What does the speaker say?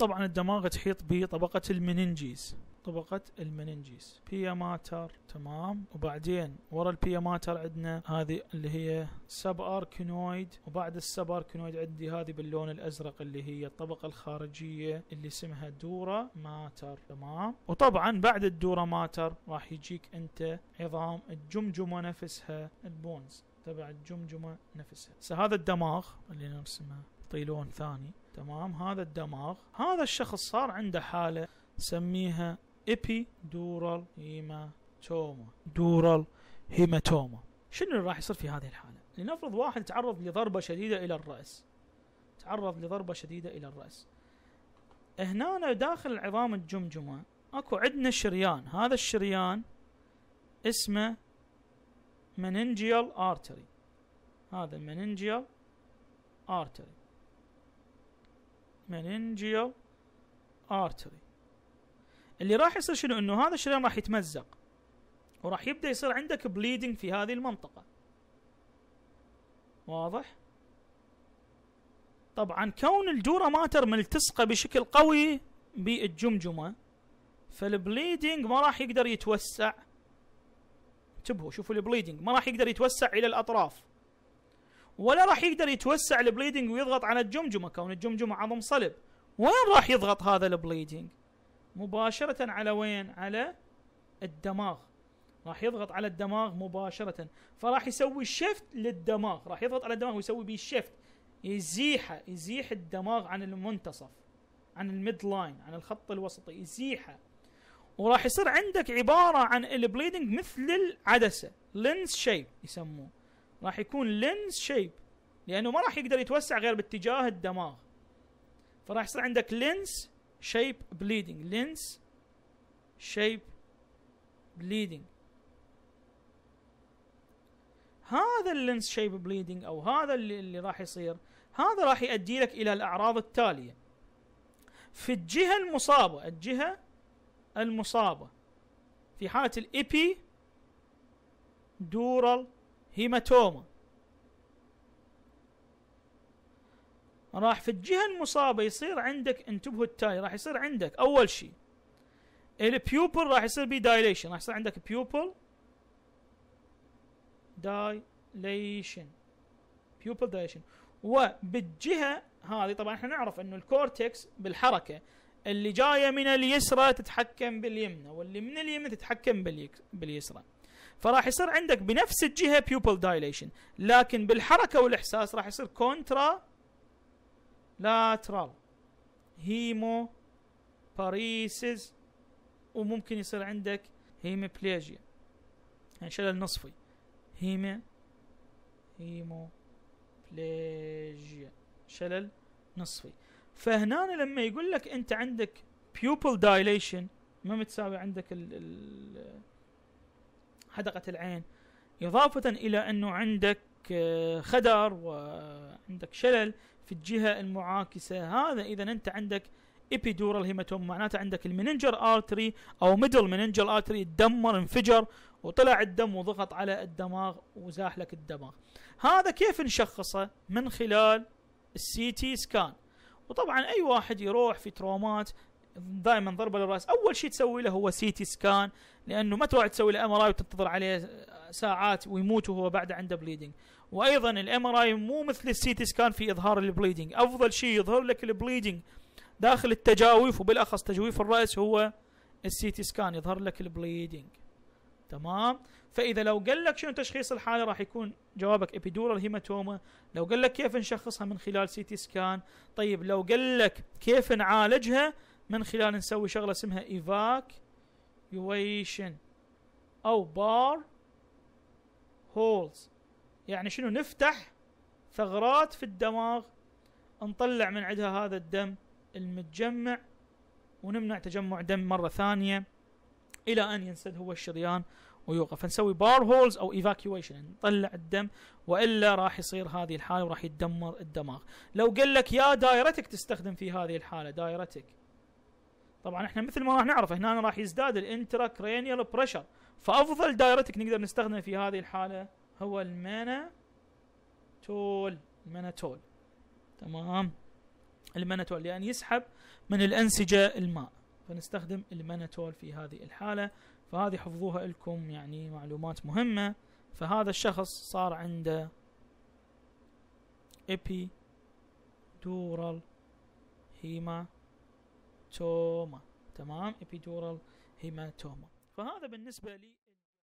طبعا الدماغ تحيط بطبقة المننجيز طبقة المننجيز بياماتر تمام وبعدين ورا البياماتر عندنا هذه اللي هي سب اركنويد وبعد السب اركنويد عندي هذه باللون الازرق اللي هي الطبقة الخارجية اللي اسمها دورا ماتر تمام وطبعا بعد الدورا ماتر راح يجيك انت عظام الجمجمة نفسها البونز تبع الجمجمة نفسها هذا الدماغ اللي نرسمه طيلون ثاني تمام هذا الدماغ هذا الشخص صار عنده حالة نسميها ايبي دورال هيماتوما دورال هيماتوما شنو اللي راح يصير في هذه الحالة لنفرض واحد تعرض لضربة شديدة إلى الرأس تعرض لضربة شديدة إلى الرأس هنا داخل عظام الجمجمة اكو عندنا شريان هذا الشريان اسمه مننجيال ارتري هذا المننجيال ارتري مننجيال ارتري اللي راح يصير شنو انه هذا الشريان راح يتمزق وراح يبدا يصير عندك بليدنج في هذه المنطقه واضح طبعا كون الجوره ماتر ملتصقه بشكل قوي بالجمجمه فالبليدنج ما راح يقدر يتوسع انتبهوا شوفوا البليدنج ما راح يقدر يتوسع الى الاطراف ولا راح يقدر يتوسع البليدنج ويضغط على الجمجمه كون الجمجمه عظم صلب وين راح يضغط هذا البليدنج مباشره على وين على الدماغ راح يضغط على الدماغ مباشره فراح يسوي شيفت للدماغ راح يضغط على الدماغ ويسوي بيه شيفت يزيحه يزيح الدماغ عن المنتصف عن الميد لاين عن الخط الوسطي يزيحه وراح يصير عندك عباره عن البليدنج مثل العدسه لينس شيب يسموه راح يكون لينز شيب لانه ما راح يقدر يتوسع غير باتجاه الدماغ فراح يصير عندك لينز شيب بليدنج لينز شيب بليدنج هذا اللينز شيب بليدنج او هذا اللي, اللي راح يصير هذا راح يؤدي لك الى الاعراض التاليه في الجهه المصابه الجهه المصابه في حاله الايبي دورال هيماتوما راح في الجهه المصابه يصير عندك انتبهوا التالي راح يصير عندك اول شيء البيوبل راح يصير بي دايليشن راح يصير عندك بيوبل دايليشن بيوبل دايليشن وبالجهه هذه طبعا احنا نعرف انه الكورتكس بالحركه اللي جايه من اليسرى تتحكم باليمنى واللي من اليمنى تتحكم باليسرى فراح يصير عندك بنفس الجهه بيوبل دايليشن لكن بالحركه والاحساس راح يصير كونترا لاترال هيمو باريسز وممكن يصير عندك هيمبليجيا يعني شلل نصفي هيمي هيمو بليجيا شلل نصفي فهنا لما يقول لك انت عندك بيوبل دايليشن ما متساوي عندك ال ال حدقة العين إضافة إلى أنه عندك آه، خدر وعندك شلل في الجهة المعاكسة هذا إذا أنت عندك ايبيدورال هيماتوم معناته عندك المننجر ارتري او ميدل مننجر ارتري تدمر انفجر وطلع الدم وضغط على الدماغ وزاح لك الدماغ هذا كيف نشخصه من خلال السي تي سكان وطبعا اي واحد يروح في ترومات دائما ضربه للراس اول شيء تسوي له هو سي تي سكان لانه ما تروح تسوي له ام ار اي وتنتظر عليه ساعات ويموت وهو بعد عنده بليدنج وايضا الام ار اي مو مثل السي تي سكان في اظهار البليدنج افضل شيء يظهر لك البليدنج داخل التجاويف وبالاخص تجويف الراس هو السي تي سكان يظهر لك البليدنج تمام فاذا لو قال لك شنو تشخيص الحاله راح يكون جوابك ابيدورال هيماتوما لو قال لك كيف نشخصها من خلال سي تي سكان طيب لو قال لك كيف نعالجها من خلال نسوي شغله اسمها evacuation او بار هولز يعني شنو نفتح ثغرات في الدماغ نطلع من عندها هذا الدم المتجمع ونمنع تجمع دم مرة ثانية إلى أن ينسد هو الشريان ويوقف فنسوي بار هولز أو ايفاكيويشن نطلع الدم وإلا راح يصير هذه الحالة وراح يدمر الدماغ لو قال لك يا دايرتك تستخدم في هذه الحالة دايرتك طبعا احنا مثل ما راح نعرف هنا راح يزداد الانترا كرينيال بريشر فافضل دايرتك نقدر نستخدمه في هذه الحاله هو المانا تول المانا تول تمام المانا تول لان يعني يسحب من الانسجه الماء فنستخدم المانا تول في هذه الحاله فهذه حفظوها لكم يعني معلومات مهمه فهذا الشخص صار عنده ايبي دورال هيما هيماتوما تمام ابيدورال هيماتوما فهذا بالنسبه لي